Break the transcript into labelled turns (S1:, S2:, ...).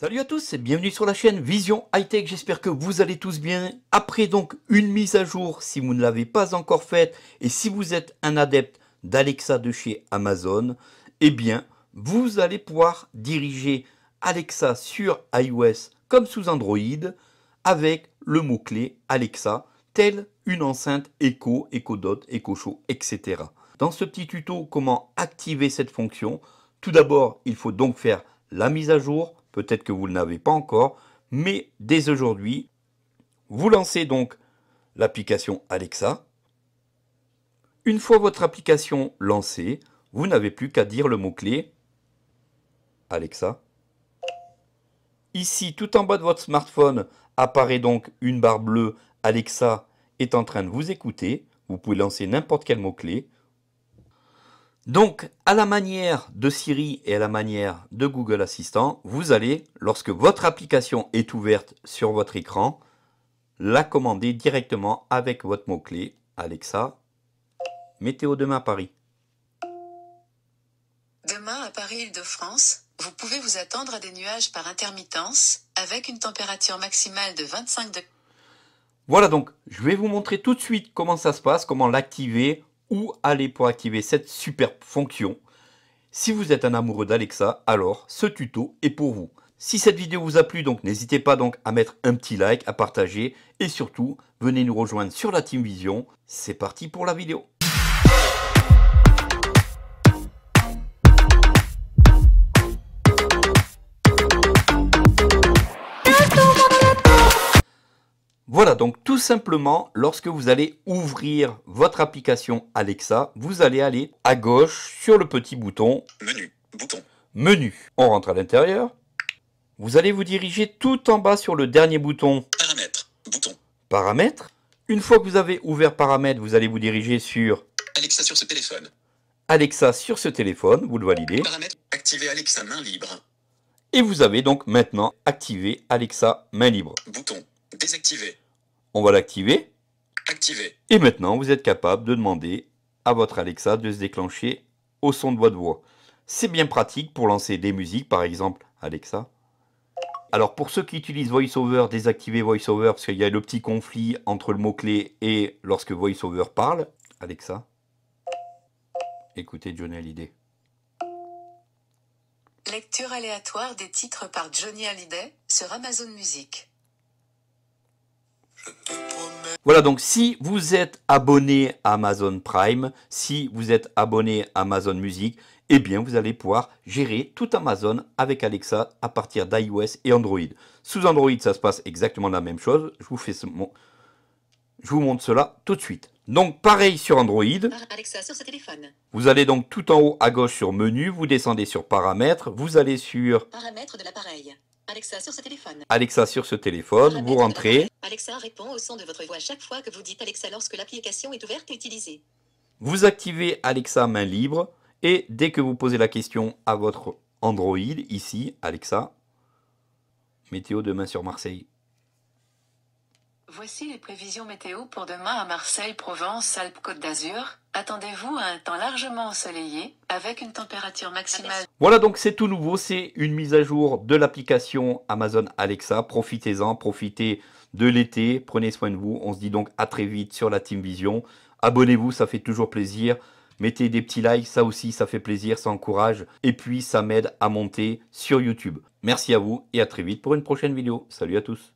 S1: Salut à tous et bienvenue sur la chaîne Vision High Tech, j'espère que vous allez tous bien. Après donc une mise à jour si vous ne l'avez pas encore faite et si vous êtes un adepte d'Alexa de chez Amazon, eh bien vous allez pouvoir diriger Alexa sur iOS comme sous Android avec le mot-clé Alexa, telle une enceinte Echo, Echo Dot, Echo Show, etc. Dans ce petit tuto, comment activer cette fonction Tout d'abord, il faut donc faire la mise à jour, peut-être que vous ne l'avez pas encore, mais dès aujourd'hui, vous lancez donc l'application Alexa. Une fois votre application lancée, vous n'avez plus qu'à dire le mot-clé Alexa. Ici, tout en bas de votre smartphone, apparaît donc une barre bleue Alexa est en train de vous écouter. Vous pouvez lancer n'importe quel mot-clé. Donc, à la manière de Siri et à la manière de Google Assistant, vous allez, lorsque votre application est ouverte sur votre écran, la commander directement avec votre mot-clé Alexa, météo demain à Paris.
S2: Demain à Paris, Île-de-France, vous pouvez vous attendre à des nuages par intermittence, avec une température maximale de 25 degrés.
S1: Voilà donc, je vais vous montrer tout de suite comment ça se passe, comment l'activer où aller pour activer cette superbe fonction. Si vous êtes un amoureux d'Alexa, alors ce tuto est pour vous. Si cette vidéo vous a plu, donc n'hésitez pas donc à mettre un petit like, à partager et surtout, venez nous rejoindre sur la Team Vision. C'est parti pour la vidéo. Voilà, donc tout simplement, lorsque vous allez ouvrir votre application Alexa, vous allez aller à gauche sur le petit bouton Menu, bouton. Menu. On rentre à l'intérieur. Vous allez vous diriger tout en bas sur le dernier bouton Paramètres, bouton. Paramètres. Une fois que vous avez ouvert Paramètres, vous allez vous diriger sur Alexa sur ce téléphone. Alexa sur ce téléphone, vous le validez. Paramètres, Alexa main libre. Et vous avez donc maintenant activé Alexa main libre. Bouton. Désactiver. On va l'activer. Activer. Et maintenant, vous êtes capable de demander à votre Alexa de se déclencher au son de votre voix. C'est bien pratique pour lancer des musiques, par exemple, Alexa. Alors pour ceux qui utilisent VoiceOver, désactivez VoiceOver parce qu'il y a le petit conflit entre le mot-clé et lorsque VoiceOver parle. Alexa, écoutez Johnny Hallyday.
S2: Lecture aléatoire des titres par Johnny Hallyday sur Amazon Music.
S1: Voilà, donc si vous êtes abonné à Amazon Prime, si vous êtes abonné à Amazon Music, eh bien vous allez pouvoir gérer tout Amazon avec Alexa à partir d'iOS et Android. Sous Android, ça se passe exactement la même chose. Je vous, fais ce... Je vous montre cela tout de suite. Donc pareil sur Android.
S2: Alexa sur ce téléphone.
S1: Vous allez donc tout en haut à gauche sur menu, vous descendez sur paramètres, vous allez sur paramètres de l'appareil.
S2: Alexa sur ce téléphone.
S1: Alexa sur ce téléphone, vous rentrez.
S2: Alexa répond au son de votre voix chaque fois que vous dites Alexa lorsque l'application est ouverte et utilisée.
S1: Vous activez Alexa main libre et dès que vous posez la question à votre Android, ici, Alexa, météo demain sur Marseille.
S2: Voici les prévisions météo pour demain à Marseille, Provence, Alpes, Côte d'Azur. Attendez-vous à un temps largement ensoleillé, avec une température maximale.
S1: Voilà donc c'est tout nouveau, c'est une mise à jour de l'application Amazon Alexa. Profitez-en, profitez de l'été, prenez soin de vous. On se dit donc à très vite sur la Team Vision. Abonnez-vous, ça fait toujours plaisir. Mettez des petits likes, ça aussi ça fait plaisir, ça encourage. Et puis ça m'aide à monter sur YouTube. Merci à vous et à très vite pour une prochaine vidéo. Salut à tous.